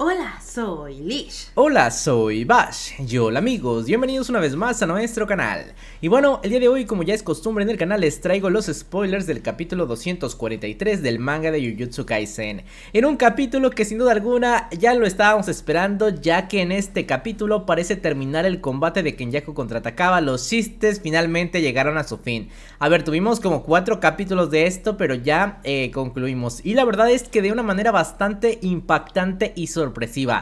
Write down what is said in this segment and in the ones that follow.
Hola, soy Lish. Hola, soy Bash. Y hola amigos, bienvenidos una vez más a nuestro canal. Y bueno, el día de hoy, como ya es costumbre en el canal, les traigo los spoilers del capítulo 243 del manga de Jujutsu Kaisen. En un capítulo que sin duda alguna ya lo estábamos esperando, ya que en este capítulo parece terminar el combate de Kenyaku contra Takaba. Los chistes finalmente llegaron a su fin. A ver, tuvimos como cuatro capítulos de esto, pero ya eh, concluimos. Y la verdad es que de una manera bastante impactante y sorpresiva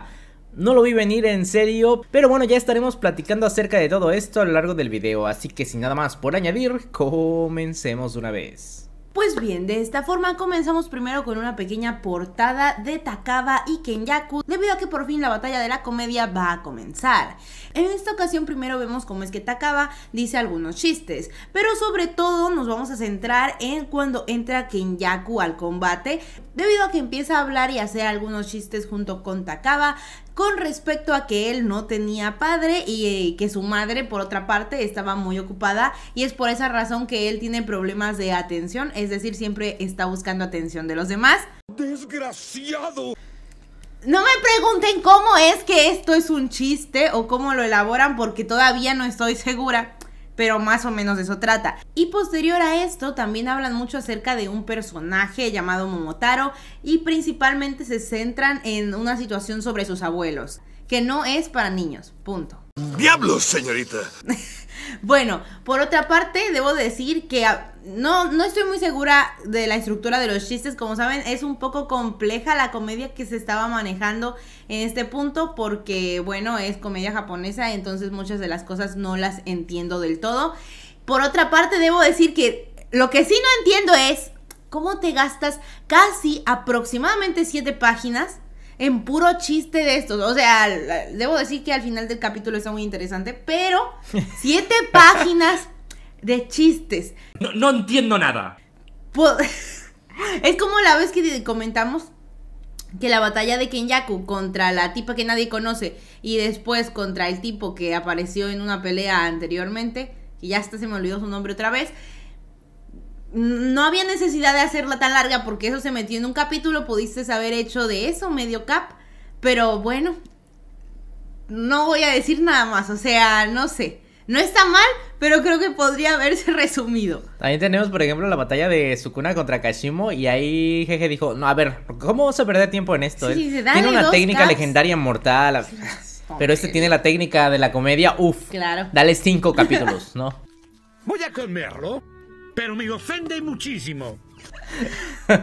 no lo vi venir en serio, pero bueno, ya estaremos platicando acerca de todo esto a lo largo del video, así que sin nada más por añadir, comencemos de una vez. Pues bien, de esta forma comenzamos primero con una pequeña portada de Takaba y Kenyaku, debido a que por fin la batalla de la comedia va a comenzar. En esta ocasión primero vemos cómo es que Takaba dice algunos chistes, pero sobre todo nos vamos a centrar en cuando entra Kenyaku al combate, debido a que empieza a hablar y hacer algunos chistes junto con Takaba, con respecto a que él no tenía padre y eh, que su madre, por otra parte, estaba muy ocupada y es por esa razón que él tiene problemas de atención, es decir, siempre está buscando atención de los demás. ¡Desgraciado! No me pregunten cómo es que esto es un chiste o cómo lo elaboran porque todavía no estoy segura pero más o menos de eso trata. Y posterior a esto también hablan mucho acerca de un personaje llamado Momotaro y principalmente se centran en una situación sobre sus abuelos que no es para niños. Punto. ¡Diablos, señorita! bueno, por otra parte, debo decir que ah, no, no estoy muy segura de la estructura de los chistes. Como saben, es un poco compleja la comedia que se estaba manejando en este punto porque, bueno, es comedia japonesa, entonces muchas de las cosas no las entiendo del todo. Por otra parte, debo decir que lo que sí no entiendo es cómo te gastas casi aproximadamente siete páginas en puro chiste de estos. O sea, debo decir que al final del capítulo está muy interesante, pero siete páginas de chistes. No, entiendo nada. Es como la vez que comentamos que la batalla de Kenyaku contra la tipa que nadie conoce y después contra el tipo que apareció en una pelea anteriormente, Y ya hasta se me olvidó su nombre otra vez, no había necesidad de hacerla tan larga porque eso se metió en un capítulo, pudiste haber hecho de eso medio cap, pero bueno, no voy a decir nada más, o sea, no sé. No está mal, pero creo que podría haberse resumido. También tenemos, por ejemplo, la batalla de Sukuna contra Kashimo y ahí Jeje dijo, no, a ver, ¿cómo se a tiempo en esto? Eh? Tiene una técnica legendaria mortal, pero este tiene la técnica de la comedia, uff. Claro. Dale cinco capítulos, ¿no? Voy a comerlo pero me ofende muchísimo.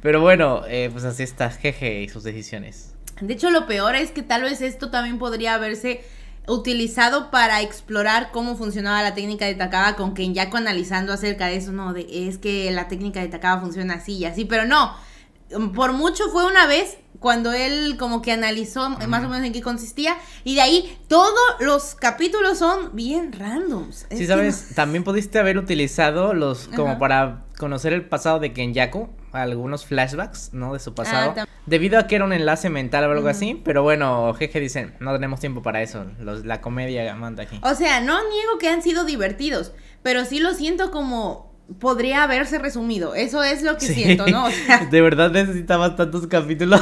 pero bueno, eh, pues así está Jeje y sus decisiones. De hecho, lo peor es que tal vez esto también podría haberse utilizado para explorar cómo funcionaba la técnica de Takaba con Kenyaku analizando acerca de eso, no, de es que la técnica de Takaba funciona así y así, pero no, por mucho fue una vez cuando él como que analizó más o menos en qué consistía y de ahí todos los capítulos son bien randoms. Sí, sabes, también pudiste haber utilizado los como para conocer el pasado de Kenyaku, algunos flashbacks, ¿no? De su ah, pasado. debido a que era un enlace mental o algo así, pero bueno, jeje dicen, no tenemos tiempo para eso, la comedia manda aquí. O sea, no niego que han sido divertidos, pero sí lo siento como podría haberse resumido. Eso es lo que siento, ¿no? de verdad necesitabas tantos capítulos.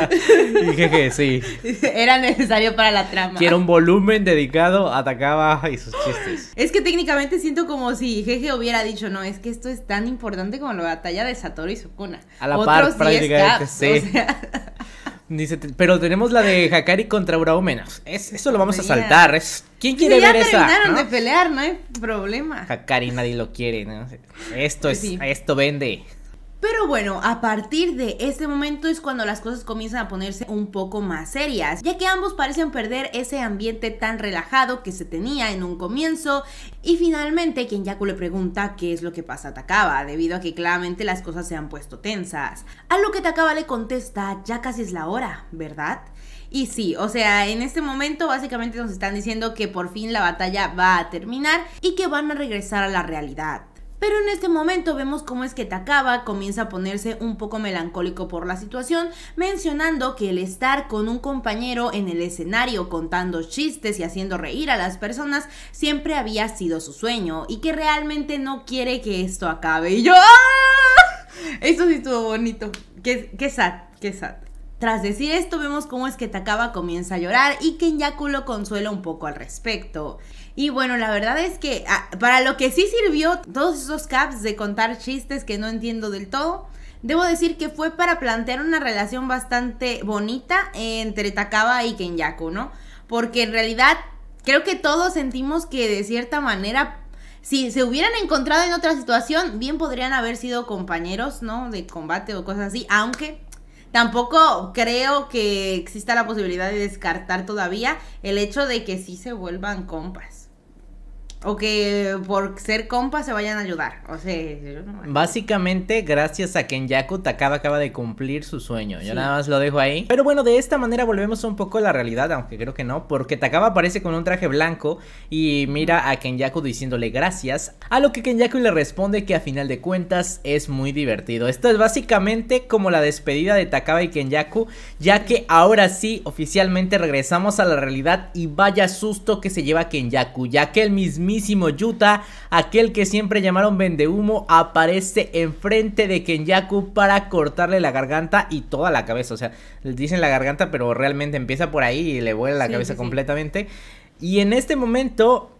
jeje, sí. Era necesario para la trama. Quiero un volumen dedicado a Takaba y sus chistes. Es que técnicamente siento como si jeje hubiera dicho, no, es que esto es tan importante como la batalla de Satoru y Sukuna. A la par prácticamente, sí. Dice, pero tenemos la de Hakari contra Uraumenas. Es, eso lo vamos a saltar. Es, ¿Quién quiere ver esa? Ya terminaron de pelear, no hay problema. Hakari nadie lo quiere. Esto es, esto vende. Pero bueno, a partir de este momento es cuando las cosas comienzan a ponerse un poco más serias, ya que ambos parecen perder ese ambiente tan relajado que se tenía en un comienzo y finalmente Kenyaku le pregunta qué es lo que pasa a Takaba, debido a que claramente las cosas se han puesto tensas. A lo que Takaba le contesta, ya casi es la hora, ¿verdad? Y sí, o sea, en este momento básicamente nos están diciendo que por fin la batalla va a terminar y que van a regresar a la realidad. Pero en este momento vemos cómo es que Takaba comienza a ponerse un poco melancólico por la situación, mencionando que el estar con un compañero en el escenario contando chistes y haciendo reír a las personas siempre había sido su sueño y que realmente no quiere que esto acabe. Y yo, ¡ah! Eso sí estuvo bonito. Qué, qué sad, qué sad. Tras decir esto, vemos cómo es que Takaba comienza a llorar y Kenyaku lo consuela un poco al respecto. Y bueno, la verdad es que ah, para lo que sí sirvió todos esos caps de contar chistes que no entiendo del todo, debo decir que fue para plantear una relación bastante bonita entre Takaba y Kenyaku, ¿no? Porque en realidad creo que todos sentimos que de cierta manera si se hubieran encontrado en otra situación, bien podrían haber sido compañeros, ¿no? De combate o cosas así, aunque tampoco creo que exista la posibilidad de descartar todavía el hecho de que sí se vuelvan compas o que por ser compas se vayan a ayudar. O sea, básicamente gracias a Kenyaku Takaba acaba de cumplir su sueño. Yo nada más lo dejo ahí. Pero bueno, de esta manera volvemos un poco a la realidad, aunque creo que no, porque Takaba aparece con un traje blanco y mira a Kenyaku diciéndole gracias, a lo que Kenyaku le responde que a final de cuentas es muy divertido. Esto es básicamente como la despedida de Takaba y Kenyaku, ya que ahora sí oficialmente regresamos a la realidad y vaya susto que se lleva Kenyaku, ya que el mismo Yuta, aquel que siempre llamaron Vendehumo, aparece enfrente de Kenyaku para cortarle la garganta y toda la cabeza. O sea, dicen la garganta, pero realmente empieza por ahí y le vuela la cabeza completamente. Y en este momento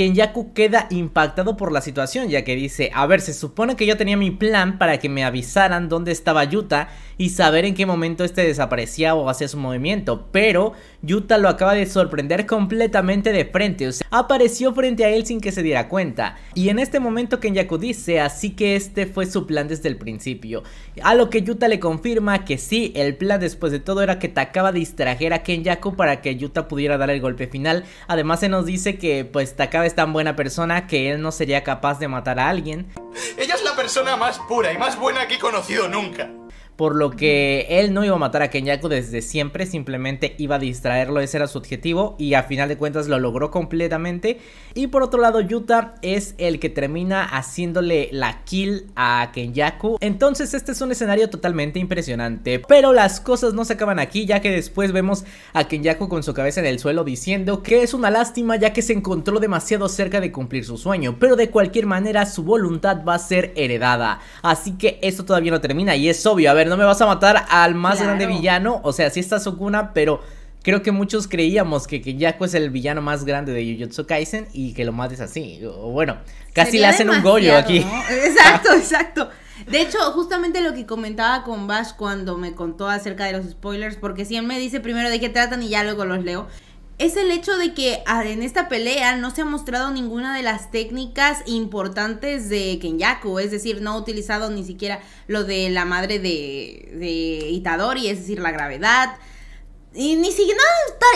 Kenyaku queda impactado por la situación ya que dice, a ver, se supone que yo tenía mi plan para que me avisaran dónde estaba Yuta y saber en qué momento este desaparecía o hacía su movimiento, pero Yuta lo acaba de sorprender completamente de frente, o sea, apareció frente a él sin que se diera cuenta. Y en este momento Kenyaku dice, así que este fue su plan desde el principio, a lo que Yuta le confirma que sí, el plan después de todo era que Takaba distrajera a Yaku para que Yuta pudiera dar el golpe final, además se nos dice que pues Takaba es tan buena persona que él no sería capaz de matar a alguien. Ella es la persona más pura y más buena que he conocido nunca por lo que él no iba a matar a Kenyaku desde siempre, simplemente iba a distraerlo, ese era su objetivo y a final de cuentas lo logró completamente. Y por otro lado Yuta es el que termina haciéndole la kill a Kenyaku, entonces este es un escenario totalmente impresionante, pero las cosas no se acaban aquí ya que después vemos a Kenyaku con su cabeza en el suelo diciendo que es una lástima ya que se encontró demasiado cerca de cumplir su sueño, pero de cualquier manera su voluntad va a ser heredada, así que esto todavía no termina y es obvio, a ver no me vas a matar al más grande villano. O sea, sí está Sokuna, pero creo que muchos creíamos que, Kenyaku es el villano más grande de Jujutsu Kaisen y que lo mates así. O bueno, casi le hacen un goyo aquí. Exacto, exacto. De hecho, justamente lo que comentaba con Bash cuando me contó acerca de los spoilers, porque si él me dice primero de qué tratan y ya luego los leo es el hecho de que ah, en esta pelea no se ha mostrado ninguna de las técnicas importantes de Kenyaku, es decir, no ha utilizado ni siquiera lo de la madre de, Itadori, es decir, la gravedad. Y ni siquiera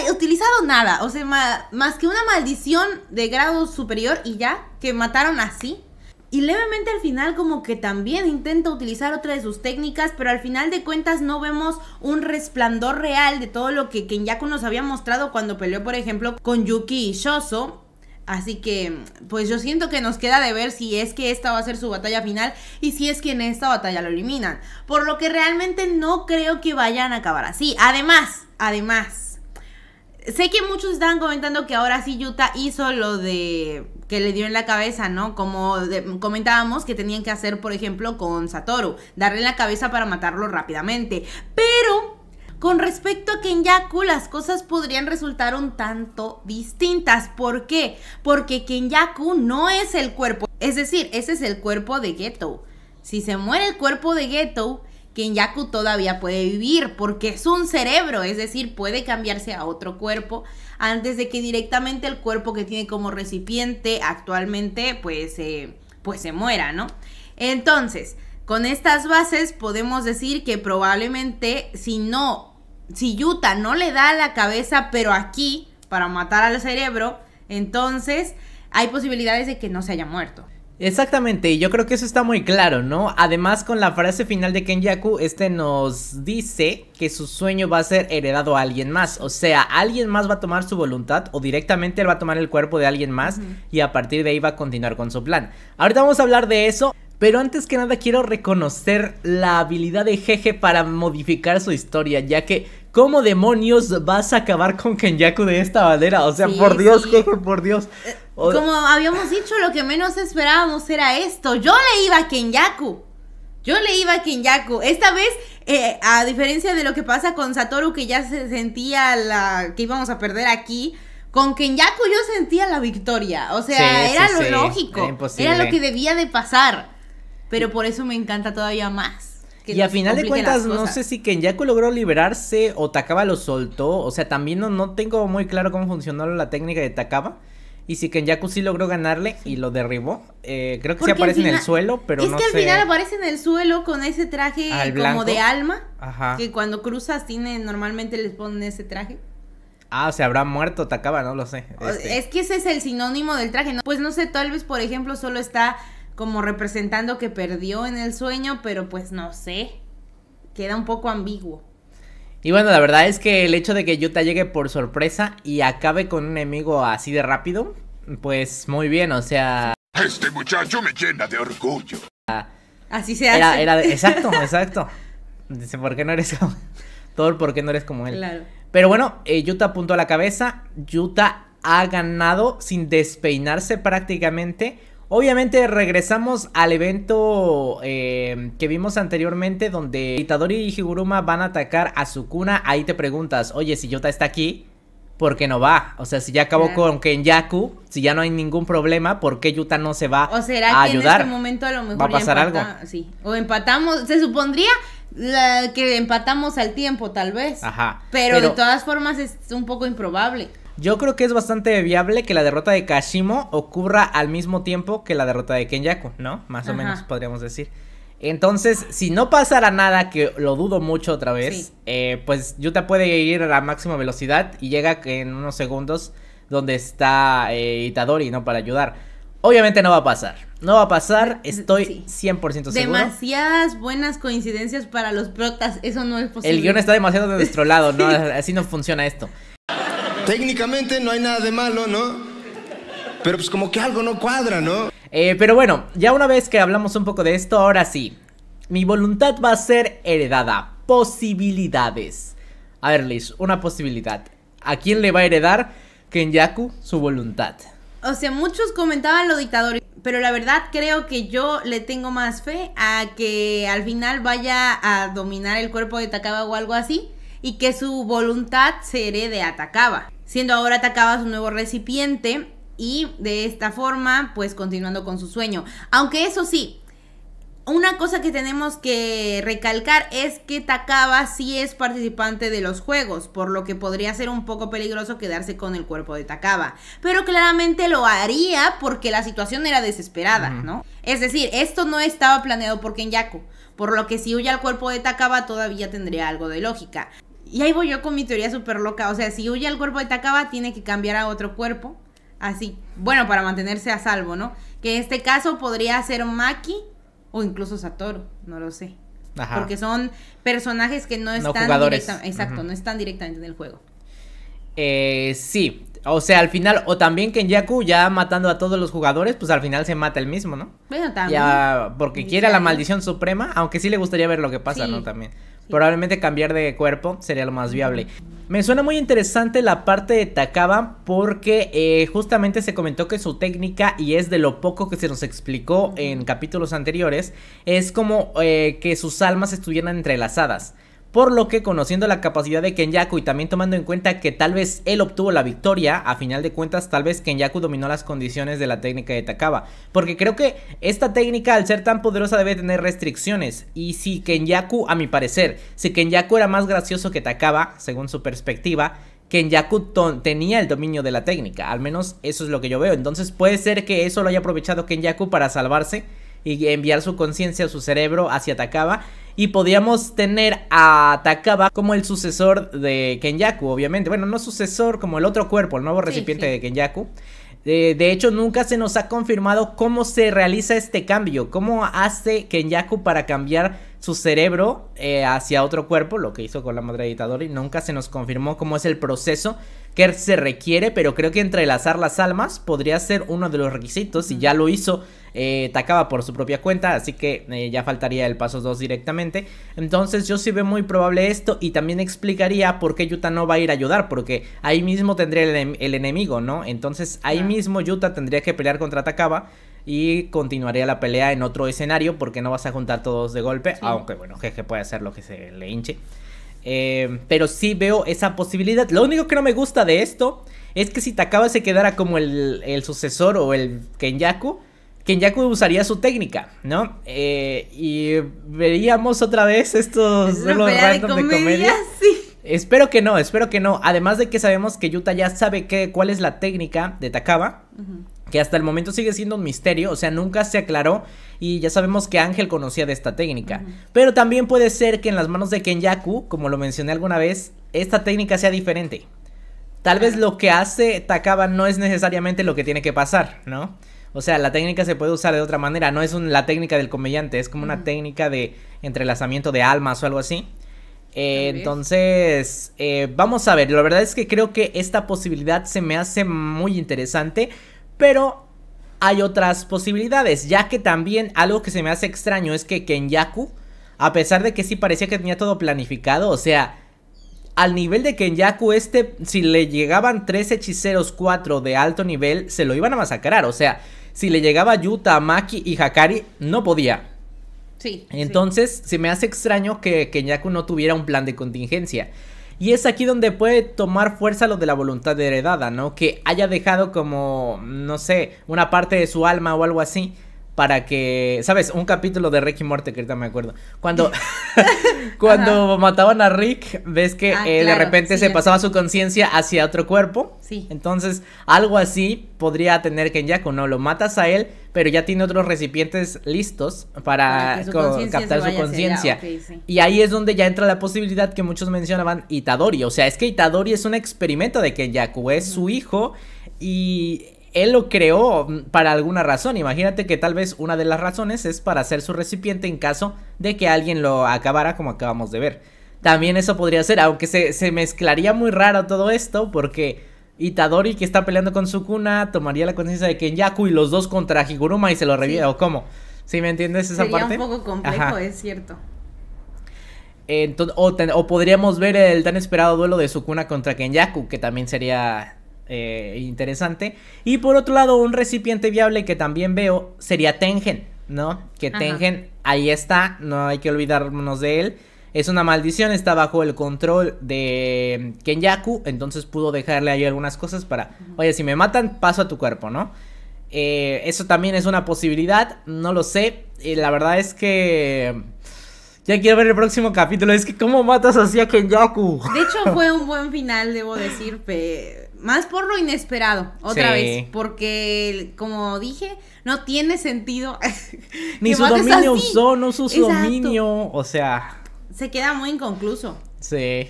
ha utilizado nada, o sea, más que una maldición de grado superior y ya, que mataron así y levemente al final como que también intenta utilizar otra de sus técnicas, pero al final de cuentas no vemos un resplandor real de todo lo que Kenyaku nos había mostrado cuando peleó, por ejemplo, con Yuki y Shoso. Así que, pues yo siento que nos queda de ver si es que esta va a ser su batalla final y si es que en esta batalla lo eliminan. Por lo que realmente no creo que vayan a acabar así. Además, además, sé que muchos estaban comentando que ahora sí Yuta hizo lo de que le dio en la cabeza, ¿no? Como comentábamos que tenían que hacer, por ejemplo, con Satoru, darle en la cabeza para matarlo rápidamente. Pero con respecto a Kenyaku, las cosas podrían resultar un tanto distintas. ¿Por qué? Porque Kenyaku no es el cuerpo. Es decir, ese es el cuerpo de Geto. Si se muere el cuerpo de Geto, que Yaku todavía puede vivir porque es un cerebro, es decir, puede cambiarse a otro cuerpo antes de que directamente el cuerpo que tiene como recipiente actualmente pues, pues se muera, ¿no? Entonces, con estas bases podemos decir que probablemente si no, si Yuta no le da la cabeza pero aquí para matar al cerebro, entonces hay posibilidades de que no se haya muerto. Exactamente, y yo creo que eso está muy claro, ¿no? Además, con la frase final de yaku este nos dice que su sueño va a ser heredado a alguien más. O sea, alguien más va a tomar su voluntad o directamente él va a tomar el cuerpo de alguien más y a partir de ahí va a continuar con su plan. Ahorita vamos a hablar de eso. Pero antes que nada quiero reconocer la habilidad de Jeje para modificar su historia, ya que ¿cómo demonios vas a acabar con yaku de esta manera? O sea, por Dios, por Dios. Eh, como habíamos dicho, lo que menos esperábamos era esto. Yo le iba a Kenyaku. Yo le iba a Kenyaku. Esta vez, eh, a diferencia de lo que pasa con Satoru, que ya se sentía la que íbamos a perder aquí, con Kenyaku yo sentía la victoria. O sea, era lo lógico. Era, lo que debía de pasar. Pero por eso me encanta todavía más. y a final de cuentas, no sé si Kenyaku logró liberarse o Takaba lo soltó. O sea, también no tengo muy claro cómo funcionó la técnica de Takaba. Y si Kenyaku sí logró ganarle y lo derribó. Eh, creo que se sí aparece en el suelo, pero es que al final aparece en el suelo con ese traje como de alma. Que cuando cruzas tiene, normalmente les ponen ese traje. Ah, o se habrá muerto Takaba, no lo sé. Este. Es que ese es el sinónimo del traje. ¿no? Pues no sé, tal vez, por ejemplo, solo está como representando que perdió en el sueño, pero pues no sé. Queda un poco ambiguo. Y bueno, la verdad es que el hecho de que Yuta llegue por sorpresa y acabe con un enemigo así de rápido, pues muy bien, o sea... Este muchacho me llena de orgullo. Así se hace. exacto, exacto. Dice, ¿por qué no eres como... el ¿por qué no eres como él? Claro. Pero bueno, Yuta eh, apuntó a la cabeza. Yuta ha ganado sin despeinarse prácticamente Obviamente regresamos al evento eh, que vimos anteriormente donde Itadori y Higuruma van a atacar a Sukuna. Ahí te preguntas, oye, si Yuta está aquí, ¿por qué no va? O sea, si ya acabó con Kenyaku, si ya no hay ningún problema, ¿por qué Yuta no se va a ayudar? O será que en este momento a lo mejor va a pasar algo. Sí. O empatamos, se supondría que empatamos al tiempo, tal vez. Ajá. pero de todas formas es un poco improbable. Yo creo que es bastante viable que la derrota de Kashimo ocurra al mismo tiempo que la derrota de Kenyaku, ¿no? Más o menos podríamos decir. Entonces, si no pasara nada, que lo dudo mucho otra vez, eh, pues Yuta puede ir a la máxima velocidad y llega en unos segundos donde está eh, Itadori, ¿no? Para ayudar. Obviamente no va a pasar. No va a pasar, mm, estoy 100% seguro. Demasiadas buenas coincidencias para los protas, eso no es posible. El guión está demasiado de nuestro lado, ¿no? Así no funciona esto. Técnicamente no hay nada de malo, ¿no? Pero pues como que algo no cuadra, ¿no? Eh, pero bueno, ya una vez que hablamos un poco de esto, ahora sí. Mi voluntad va a ser heredada. Posibilidades. A ver, Liz, una posibilidad. ¿A quién le va a heredar Kenyaku su voluntad? O sea, muchos comentaban lo dictador, pero la verdad creo que yo le tengo más fe a que al final vaya a dominar el cuerpo de Takaba o algo así y que su voluntad se herede a Takaba siendo ahora Takaba su nuevo recipiente y de esta forma pues continuando con su sueño. Aunque eso sí, una cosa que tenemos que recalcar es que Takaba sí es participante de los juegos, por lo que podría ser un poco peligroso quedarse con el cuerpo de Takaba. Pero claramente lo haría porque la situación era desesperada, ¿no? Es decir, esto no estaba planeado por Kenyaku, por lo que si huye al cuerpo de Takaba todavía tendría algo de lógica. Y ahí voy yo con mi teoría súper loca. O sea, si huye el cuerpo de Takaba, tiene que cambiar a otro cuerpo. Así. Bueno, para mantenerse a salvo, ¿no? Que en este caso podría ser Maki o incluso Satoru. No lo sé. Ajá. Porque son personajes que no están, exacto, no están directamente en el juego. Eh, sí, o sea, al final, o también que en Yaku ya matando a todos los jugadores, pues al final se mata el mismo, ¿no? Bueno, también. Ya, porque quiere la maldición suprema, aunque sí le gustaría ver lo que pasa, ¿no? También. Probablemente cambiar de cuerpo sería lo más viable. Me suena muy interesante la parte de Takaba porque eh, justamente se comentó que su técnica, y es de lo poco que se nos explicó en capítulos anteriores, es como eh, que sus almas estuvieran entrelazadas por lo que conociendo la capacidad de Kenyaku y también tomando en cuenta que tal vez él obtuvo la victoria, a final de cuentas tal vez Kenyaku dominó las condiciones de la técnica de Takaba, porque creo que esta técnica al ser tan poderosa debe tener restricciones y si Kenyaku, a mi parecer, si Kenyaku era más gracioso que Takaba, según su perspectiva, Kenyaku tenía el dominio de la técnica, al menos eso es lo que yo veo, entonces puede ser que eso lo haya aprovechado Kenyaku para salvarse y enviar su conciencia, su cerebro hacia Takaba y podíamos tener a Takaba como el sucesor de Kenyaku, obviamente. Bueno, no sucesor, como el otro cuerpo, el nuevo recipiente de Kenyaku. Eh, de hecho, nunca se nos ha confirmado cómo se realiza este cambio, cómo hace Kenyaku para cambiar su cerebro eh, hacia otro cuerpo, lo que hizo con la madre de y nunca se nos confirmó cómo es el proceso que se requiere, pero creo que entrelazar las almas podría ser uno de los requisitos y ya lo hizo eh, Takaba por su propia cuenta, así que eh, ya faltaría el paso 2 directamente. Entonces yo sí veo muy probable esto y también explicaría por qué Yuta no va a ir a ayudar, porque ahí mismo tendría el, el enemigo, ¿no? Entonces ahí mismo Yuta tendría que pelear contra Takaba y continuaría la pelea en otro escenario porque no vas a juntar todos de golpe, aunque bueno, Jeje puede hacer lo que se le hinche. Eh, pero sí veo esa posibilidad. Lo único que no me gusta de esto es que si Takaba se quedara como el, sucesor o el Kenyaku, Kenyaku usaría su técnica, ¿no? Eh, y veríamos otra vez estos de Espero que no, espero que no. Además de que sabemos que Yuta ya sabe cuál es la técnica de Takaba que hasta el momento sigue siendo un misterio, o sea, nunca se aclaró y ya sabemos que Ángel conocía de esta técnica. Pero también puede ser que en las manos de Kenyaku, como lo mencioné alguna vez, esta técnica sea diferente. Tal vez lo que hace Takaba no es necesariamente lo que tiene que pasar, ¿no? O sea, la técnica se puede usar de otra manera, no es la técnica del comediante, es como una técnica de entrelazamiento de almas o algo así. Eh, entonces, eh, vamos a ver, la verdad es que creo que esta posibilidad se me hace muy interesante, pero hay otras posibilidades, ya que también algo que se me hace extraño es que Kenyaku, a pesar de que sí parecía que tenía todo planificado, o sea, al nivel de Kenyaku este, si le llegaban tres hechiceros cuatro de alto nivel, se lo iban a masacrar, o sea, si le llegaba Yuta, Maki y Hakari, no podía. Sí. Entonces, se me hace extraño que Kenyaku no tuviera un plan de contingencia. Y es aquí donde puede tomar fuerza lo de la voluntad heredada, ¿no? Que haya dejado como, no sé, una parte de su alma o algo así para que, ¿sabes? Un capítulo de Rick y Morty, que ahorita me acuerdo. Cuando, cuando mataban a Rick, ves que ah, eh, de repente se pasaba su conciencia hacia otro cuerpo. Sí. Entonces, algo así podría tener Kenyaku, ¿no? Lo matas a él pero ya tiene otros recipientes listos para, captar su conciencia. Y ahí es donde ya entra la posibilidad que muchos mencionaban Itadori. O sea, es que Itadori es un experimento de que Yaku es su hijo y él lo creó mm, para alguna razón. Imagínate que tal vez una de las razones es para ser su recipiente en caso de que alguien lo acabara como acabamos de ver. También eso podría ser, aunque se, se mezclaría muy raro todo esto porque Itadori, que está peleando con Sukuna, tomaría la conciencia de Kenyaku y los dos contra Higuruma y se lo revive. ¿O cómo? ¿Sí me entiendes esa Sería parte? un poco complejo, es cierto. Entonces, o, podríamos ver el tan esperado duelo de Sukuna contra Kenyaku, que también sería eh, interesante. Y por otro lado, un recipiente viable que también veo sería Tengen, ¿no? Que Tengen ahí está, no hay que olvidarnos de él. Es una maldición, está bajo el control de Kenyaku, entonces pudo dejarle ahí algunas cosas para, oye, si me matan, paso a tu cuerpo, ¿no? Eh, eso también es una posibilidad, no lo sé. Eh, la verdad es que... Ya quiero ver el próximo capítulo. Es que, ¿cómo matas así a Kenyaku? De hecho, fue un buen final, debo decir. Más por lo inesperado, otra vez. Porque, como dije, no tiene sentido. Ni su dominio usó, no su dominio. O sea se queda muy inconcluso. Sí.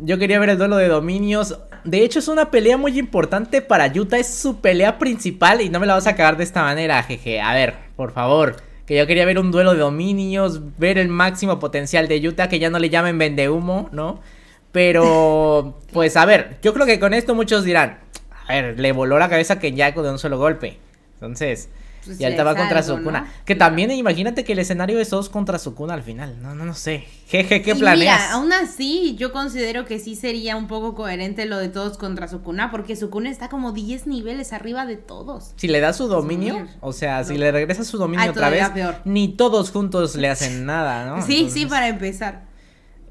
Yo quería ver el duelo de dominios. De hecho, es una pelea muy importante para Yuta. Es su pelea principal y no me la vas a acabar de esta manera, jeje. A ver, por favor. Que yo quería ver un duelo de dominios, ver el máximo potencial de Yuta. que ya no le llamen vendehumo, ¿no? Pero, pues a ver, yo creo que con esto muchos dirán, a ver, le voló la cabeza a Kenyaku de un solo golpe. Entonces, pues, y él estaba contra su Sukuna. Que también imagínate que el escenario es dos contra Sukuna al final. No, no, no sé. Jeje, ¿qué planeas? Mira, aún así, yo considero que sí sería un poco coherente lo de todos contra Sukuna, porque Sukuna está como 10 niveles arriba de todos. Si le da su dominio, o sea, si le regresa su dominio otra vez, ni todos juntos le hacen nada, ¿no? Sí, sí, para empezar.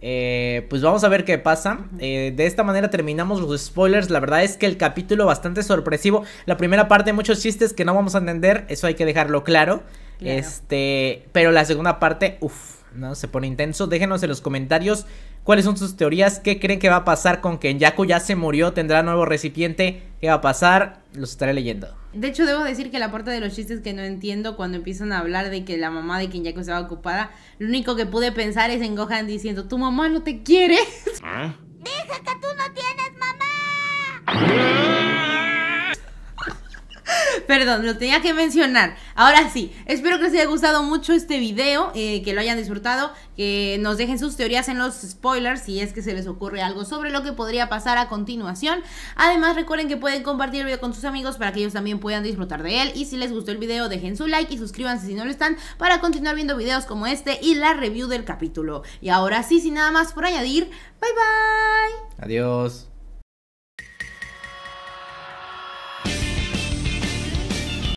Eh, pues vamos a ver qué pasa. Eh, de esta manera terminamos los spoilers. La verdad es que el capítulo bastante sorpresivo. La primera parte, muchos chistes que no vamos a entender. Eso hay que dejarlo claro. Este, pero la segunda parte, uff, ¿no? Se pone intenso. Déjenos en los comentarios ¿Cuáles son sus teorías? ¿Qué creen que va a pasar con Kenyaku? ¿Ya se murió? ¿Tendrá nuevo recipiente? ¿Qué va a pasar? Los estaré leyendo. De hecho, debo decir que la parte de los chistes que no entiendo cuando empiezan a hablar de que la mamá de Kenyaku estaba ocupada, lo único que pude pensar es en Gohan diciendo, tu mamá no te quiere. ¿Ah? que tú no tienes mamá. Perdón, lo tenía que mencionar. Ahora sí, espero que les haya gustado mucho este video, eh, que lo hayan disfrutado, que nos dejen sus teorías en los spoilers si es que se les ocurre algo sobre lo que podría pasar a continuación. Además, recuerden que pueden compartir el video con sus amigos para que ellos también puedan disfrutar de él. Y si les gustó el video, dejen su like y suscríbanse si no lo están para continuar viendo videos como este y la review del capítulo. Y ahora sí, sin nada más por añadir, bye bye. Adiós.